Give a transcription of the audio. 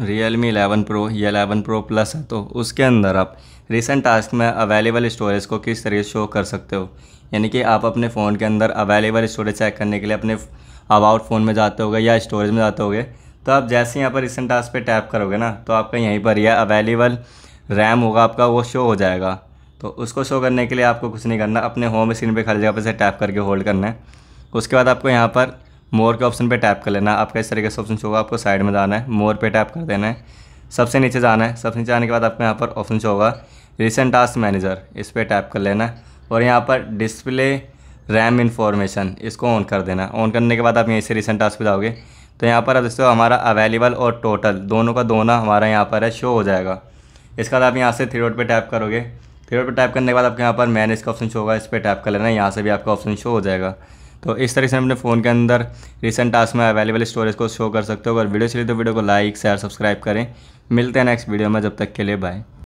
real Realme eleven pro या eleven pro plus है तो उसके अंदर आप रिसेंट टास्क में अवेलेबल स्टोरेज को किस तरह से शो कर सकते हो यानी कि आप अपने फ़ोन के अंदर अवेलेबल स्टोरेज चेक करने के लिए अपने अबाउट फ़ोन में जाते होगे या स्टोरेज में जाते होगे तो आप जैसे यहाँ पर रिसेंट टास्क पे टैप करोगे ना तो आपका यहीं पर यह अवेलेबल रैम होगा आपका वो शो हो जाएगा तो उसको शो करने के लिए आपको कुछ नहीं करना अपने होम स्क्रीन पर खाली जगह पर से टैप करके होल्ड करना है उसके बाद आपको यहाँ पर मोर के ऑप्शन पे टैप कर लेना आपका इस तरीके से ऑप्शन होगा आपको साइड में जाना है मोर पे टैप कर देना है सबसे नीचे जाना है सबसे नीचे आने के बाद आपको यहाँ पर ऑप्शन होगा रिसेंट टास्क मैनेजर इस पर टैप कर लेना और यहाँ पर डिस्प्ले रैम इन्फॉर्मेशन इसको ऑन कर देना ऑन करने के बाद आप यहीं से रिसेंट टास्क पर जाओगे तो यहाँ पर दोस्तों हमारा अवेलेबल और टोटल दोनों का दोनों हमारा यहाँ पर है शो हो जाएगा इसके बाद आप यहाँ से थ्री रोड पर टैप करोगे थ्री रोड पर टैप करने के बाद आपके यहाँ पर मैनेज का ऑप्शन शो होगा इस पर टैप कर लेना यहाँ से भी आपका ऑप्शन शो हो जाएगा तो इस तरह से हम अपने फ़ोन के अंदर रिसेंट टास्क में अवेलेबल स्टोरेज को शो कर सकते हो अगर वीडियो चलिए तो वीडियो को लाइक शेयर सब्सक्राइब करें मिलते हैं नेक्स्ट वीडियो में जब तक के लिए बाय